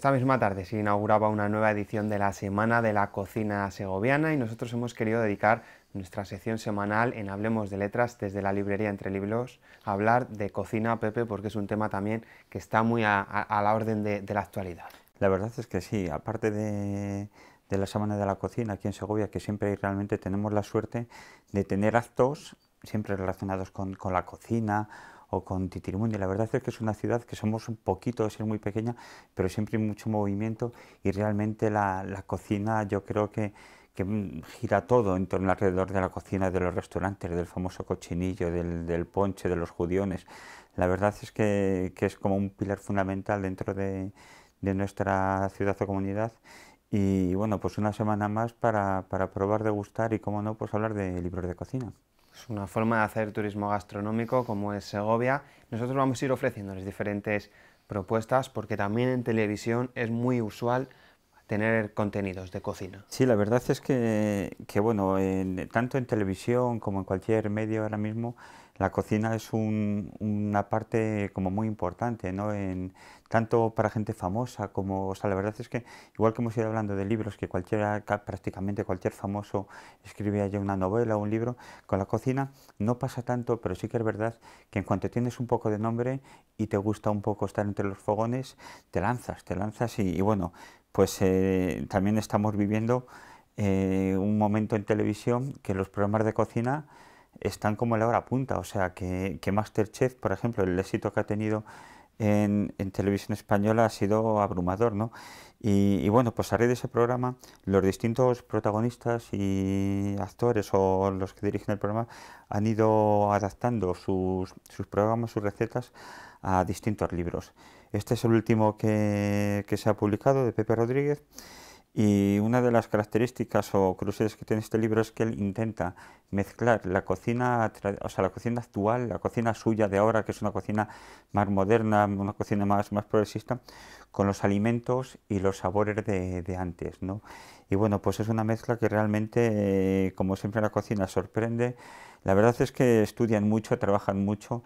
Esta misma tarde se inauguraba una nueva edición de la Semana de la Cocina Segoviana y nosotros hemos querido dedicar nuestra sección semanal en Hablemos de Letras desde la librería Entre Libros a hablar de cocina, Pepe, porque es un tema también que está muy a, la orden de, la actualidad. La verdad es que sí, aparte de, la Semana de la Cocina aquí en Segovia, que siempre realmente tenemos la suerte de tener actos siempre relacionados con la cocina o con Titirimundi. La verdad es que es una ciudad que somos un poquito, es muy pequeña, pero siempre hay mucho movimiento y realmente la, cocina yo creo que, mm, gira todo en torno alrededor de la cocina, de los restaurantes, del famoso cochinillo, del, ponche, de los judiones. La verdad es que, es como un pilar fundamental dentro de, nuestra ciudad o comunidad. Y bueno, pues una semana más para, probar probar, gustar y, como no, pues hablar de libros de cocina es una forma de hacer turismo gastronómico como es Segovia. Nosotros vamos a ir ofreciéndoles diferentes propuestas porque también en televisión es muy usual tener contenidos de cocina. Sí, la verdad es que, bueno, tanto en televisión como en cualquier medio ahora mismo la cocina es una parte como muy importante, ¿no? En, tanto para gente famosa como, o sea, la verdad es que igual que hemos ido hablando de libros, que cualquiera, prácticamente cualquier famoso escribía ya una novela o un libro, con la cocina no pasa tanto, pero sí que es verdad que en cuanto tienes un poco de nombre y te gusta un poco estar entre los fogones, te lanzas, te lanzas y, bueno, pues eh, también estamos viviendo eh, un momento en televisión que los programas de cocina están como la hora punta. O sea, que, que Masterchef, por ejemplo, el éxito que ha tenido en, televisión española ha sido abrumador, ¿no? Y, bueno, pues a raíz de ese programa, los distintos protagonistas y actores o los que dirigen el programa han ido adaptando sus, programas, sus recetas a distintos libros. Este es el último que, que se ha publicado de Pepe Rodríguez. Y una de las características o cruces que tiene este libro es que él intenta mezclar la cocina, o sea, la cocina actual, la cocina suya de ahora, que es una cocina más moderna, una cocina más, más progresista, con los alimentos y los sabores de, de antes. ¿no? Y bueno, pues es una mezcla que realmente, eh, como siempre la cocina, sorprende. La verdad es que estudian mucho, trabajan mucho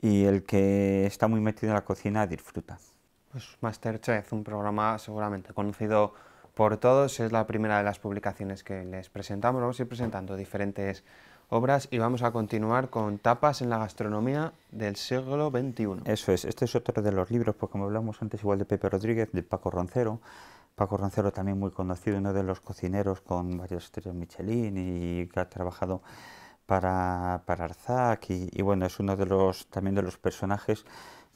y el que está muy metido en la cocina disfruta. Pues Masterchef, un programa seguramente conocido por todos. Es la primera de las publicaciones que les presentamos. Vamos a ir presentando diferentes obras y vamos a continuar con tapas en la gastronomía del siglo XXI. Eso es, este es otro de los libros, porque como hablamos antes igual de Pepe Rodríguez, de Paco Roncero, Paco Roncero también muy conocido, uno de los cocineros con varios estrellas Michelin y que ha trabajado para, para Arzac y, y, bueno, es uno de los también de los personajes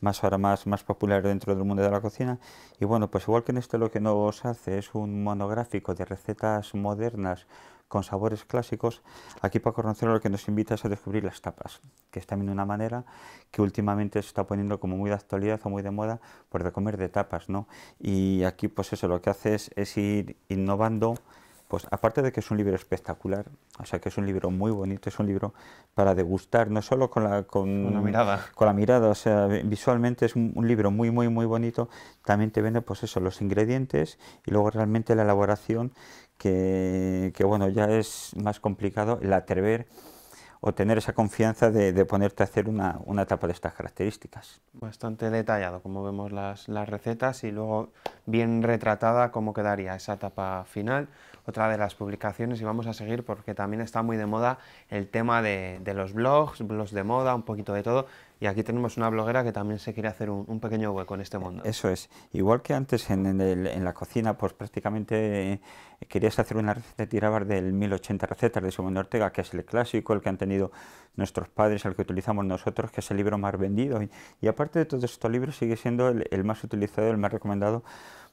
más ahora más, más popular dentro del mundo de la cocina. Y bueno, pues igual que en este lo que nos hace es un monográfico de recetas modernas con sabores clásicos, aquí Paco Roncero lo que nos invita es a descubrir las tapas, que es también una manera que últimamente se está poniendo como muy de actualidad o muy de moda, por pues de comer de tapas, ¿no? Y aquí pues eso lo que hace es ir innovando pues aparte de que es un libro espectacular, o sea que es un libro muy bonito, es un libro para degustar, no solo con la, mirada. Con la mirada, o sea, visualmente es un, libro muy, muy, muy bonito, también te vende pues eso, los ingredientes y luego realmente la elaboración, que, bueno, ya es más complicado el atrever o tener esa confianza de, ponerte a hacer una, una, etapa de estas características. Bastante detallado, como vemos las, las, recetas y luego bien retratada cómo quedaría esa etapa final otra de las publicaciones y vamos a seguir porque también está muy de moda el tema de, los blogs, blogs de moda, un poquito de todo. Y aquí tenemos una bloguera que también se quiere hacer un, pequeño hueco en este mundo. Eso es. Igual que antes en, la cocina, pues prácticamente eh, querías hacer una receta, tirabas del 1080 recetas de Simón Ortega, que es el clásico, el que han tenido nuestros padres, el que utilizamos nosotros, que es el libro más vendido. Y, aparte de todos estos libros, sigue siendo el más utilizado, el más recomendado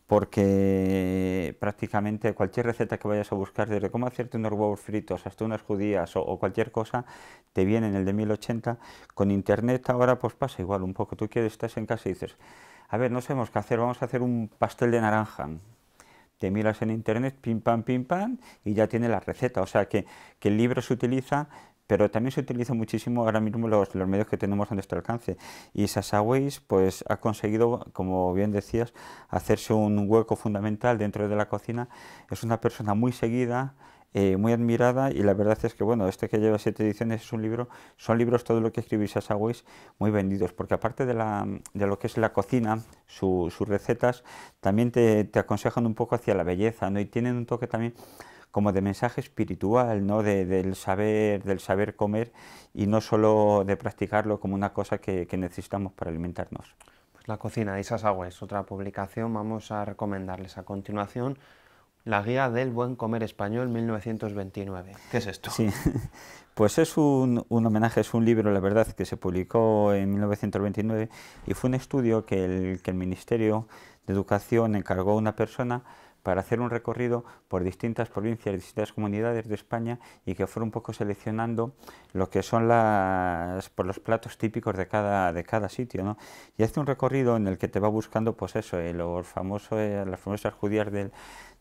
porque prácticamente cualquier receta que vayas a buscar, desde cómo hacerte unos huevos fritos hasta unas judías o, cualquier cosa, te viene en el de 1080. Con internet ahora pues pasa igual un poco. Tú quieres, estás en casa y dices, a ver, no sabemos qué hacer, vamos a hacer un pastel de naranja. Te miras en internet, pim pam, pim pam, y ya tiene la receta. O sea que, que el libro se utiliza pero también se utiliza muchísimo ahora mismo los, los medios que tenemos a nuestro alcance. Y Sasaways pues, ha conseguido, como bien decías, hacerse un hueco fundamental dentro de la cocina. Es una persona muy seguida, eh, muy admirada y la verdad es que bueno, este que lleva siete ediciones es un libro, son libros todo lo que escribís Weiss, muy vendidos, porque aparte de, lo que es la cocina, sus recetas también te, te aconsejan un poco hacia la belleza ¿no? y tienen un toque también como de mensaje espiritual, ¿no? De, del saber, del saber comer y no solo de practicarlo como una cosa que, necesitamos para alimentarnos. Pues la cocina de Isas Agües, otra publicación, vamos a recomendarles a continuación. La guía del buen comer español 1929. ¿Qué es esto? Sí, pues es un, un, homenaje, es un libro, la verdad, que se publicó en 1929 y fue un estudio que el, que el Ministerio de Educación encargó a una persona para hacer un recorrido por distintas provincias, distintas comunidades de España y que fueron un poco seleccionando lo que son las, por pues, los platos típicos de cada, de cada sitio. ¿no? Y hace un recorrido en el que te va buscando pues eso, eh, los famosos, eh, las famosas judías del,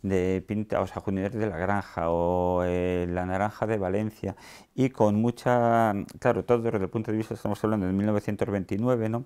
de pinta, o sea, judías de la granja o eh, la naranja de Valencia y con mucha, claro, todo desde el punto de vista, estamos hablando de 1929, ¿no?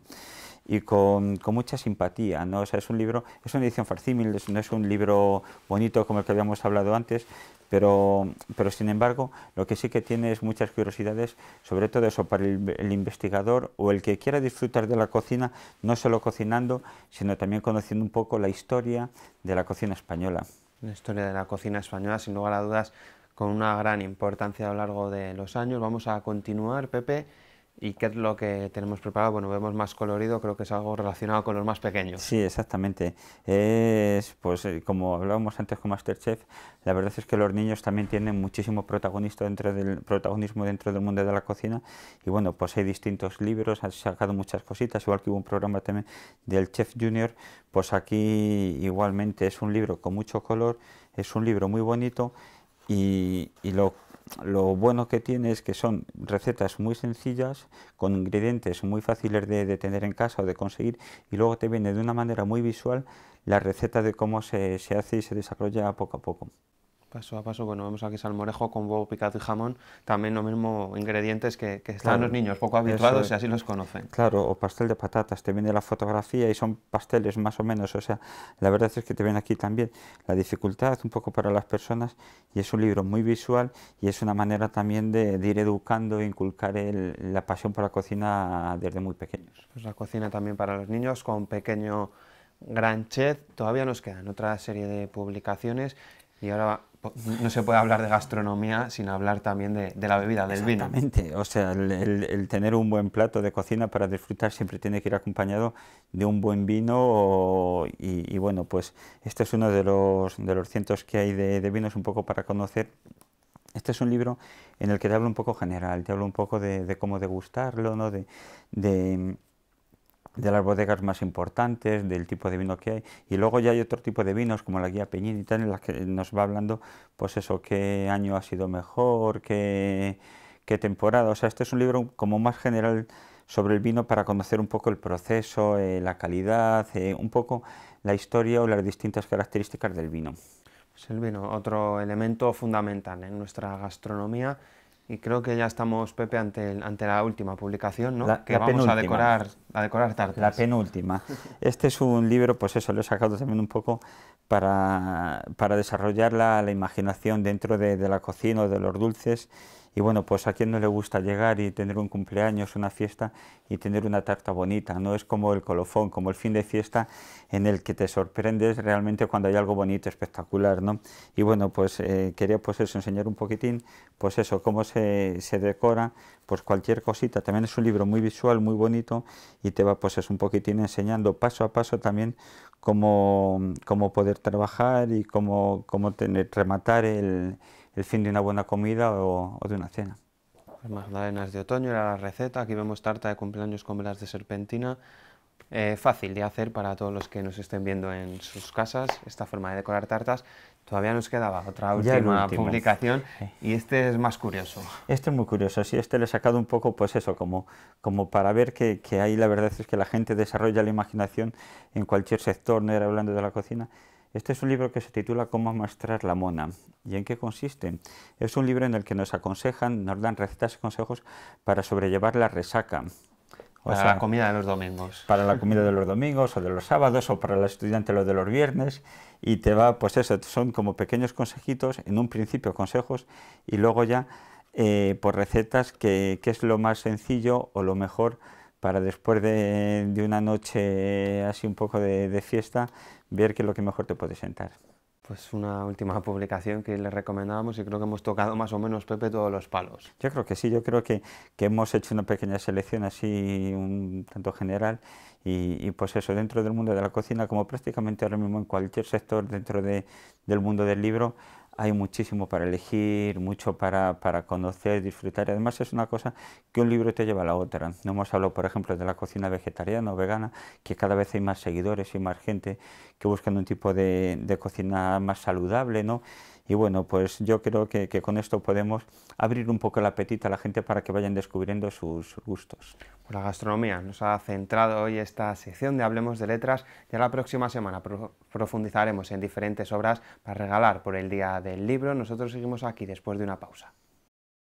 y con, mucha simpatía. ¿no? sea, es un libro, es una edición farcímil, no es un libro bonito como el que habíamos hablado antes, pero, sin embargo lo que sí que tiene es muchas curiosidades, sobre todo eso, para el, investigador o el que quiera disfrutar de la cocina, no solo cocinando, sino también conociendo un poco la historia de la cocina española. La historia de la cocina española, sin lugar a dudas, con una gran importancia a lo largo de los años. Vamos a continuar, Pepe. ¿Y qué es lo que tenemos preparado? Bueno, vemos más colorido, creo que es algo relacionado con los más pequeños. Sí, exactamente. pues eh, como hablábamos antes con Masterchef, la verdad es que los niños también tienen muchísimo dentro del, protagonismo dentro del mundo de la cocina. Y bueno, pues hay distintos libros, han sacado muchas cositas, igual que hubo un programa también del Chef Junior, pues aquí igualmente es un libro con mucho color, es un libro muy bonito y, y lo lo bueno que tiene es que son recetas muy sencillas, con ingredientes muy fáciles de, tener en casa o de conseguir, y luego te viene de una manera muy visual la receta de cómo se, se hace y se desarrolla poco a poco paso a paso, bueno, vemos aquí salmorejo con huevo picado y jamón, también los mismos ingredientes que, están los niños poco habituados y así los conocen. Claro, o pastel de patatas, te viene la fotografía y son pasteles más o menos, o sea, la verdad es que te ven aquí también la dificultad un poco para las personas y es un libro muy visual y es una manera también de, ir educando e inculcar la pasión por la cocina desde muy pequeños. Pues la cocina también para los niños con pequeño... Gran Chef, todavía nos quedan otra serie de publicaciones y ahora no se puede hablar de gastronomía sin hablar también de, la bebida, del vino. Exactamente, o sea, el, tener un buen plato de cocina para disfrutar siempre tiene que ir acompañado de un buen vino y, bueno, pues este es uno de los, de los cientos que hay de, vinos un poco para conocer este es un libro en el que te hablo un poco general, te hablo un poco de, cómo degustarlo, ¿no? de, de las bodegas más importantes, del tipo de vino que hay. Y luego ya hay otro tipo de vinos, como la guía Peñín y tal, en la que nos va hablando, pues eso, qué año ha sido mejor, qué, temporada. O sea, este es un libro como más general sobre el vino para conocer un poco el proceso, eh, la calidad, eh, un poco la historia o las distintas características del vino. Pues el vino, otro elemento fundamental en nuestra gastronomía y creo que ya estamos, Pepe, ante, el, ante la última publicación, ¿no? que vamos a decorar, a decorar tarde. La penúltima. Este es un libro, pues eso, lo he sacado también un poco para, desarrollar la, imaginación dentro de, la cocina o de los dulces y bueno, pues a quien no le gusta llegar y tener un cumpleaños, una fiesta y tener una tarta bonita. No es como el colofón, como el fin de fiesta en el que te sorprendes realmente cuando hay algo bonito, espectacular, ¿no? Y bueno, pues eh, quería pues enseñar un poquitín, pues eso, cómo se, decora, pues cualquier cosita. También es un libro muy visual, muy bonito y te va pues es un poquitín enseñando paso a paso también cómo, poder trabajar y cómo, cómo tener, rematar el el fin de una buena comida o, de una cena. Magdalenas de otoño era la receta, aquí vemos tarta de cumpleaños con velas de serpentina, eh, fácil de hacer para todos los que nos estén viendo en sus casas, esta forma de decorar tartas. Todavía nos quedaba otra última publicación y este es más curioso. Este es muy curioso, sí, este le he sacado un poco, pues eso, como, como para ver que, que ahí la verdad es que la gente desarrolla la imaginación en cualquier sector, no era hablando de la cocina, este es un libro que se titula Cómo amastrar la mona. ¿Y en qué consiste? Es un libro en el que nos aconsejan, nos dan recetas y consejos para sobrellevar la resaca. O para la comida de los domingos. Para la comida de los domingos o de los sábados o para la estudiante lo de los viernes. Y te va, pues eso, son como pequeños consejitos, en un principio consejos y luego ya eh, por recetas que, que es lo más sencillo o lo mejor para después de, una noche así un poco de, fiesta, ver qué es lo que mejor te puede sentar. Pues una última publicación que le recomendábamos y creo que hemos tocado más o menos, Pepe, todos los palos. Yo creo que sí, yo creo que, hemos hecho una pequeña selección así, un tanto general, y, pues eso, dentro del mundo de la cocina, como prácticamente ahora mismo en cualquier sector dentro del mundo del libro, hay muchísimo para elegir, mucho para, para, conocer, disfrutar. Además es una cosa que un libro te lleva a la otra. No hemos hablado, por ejemplo, de la cocina vegetariana o vegana, que cada vez hay más seguidores y más gente que buscan un tipo de, cocina más saludable, ¿no? Y bueno, pues yo creo que, con esto podemos abrir un poco el apetito a la gente para que vayan descubriendo sus gustos. Pues la gastronomía nos ha centrado hoy esta sección de Hablemos de Letras. Ya la próxima semana profundizaremos en diferentes obras para regalar por el Día del Libro. Nosotros seguimos aquí después de una pausa.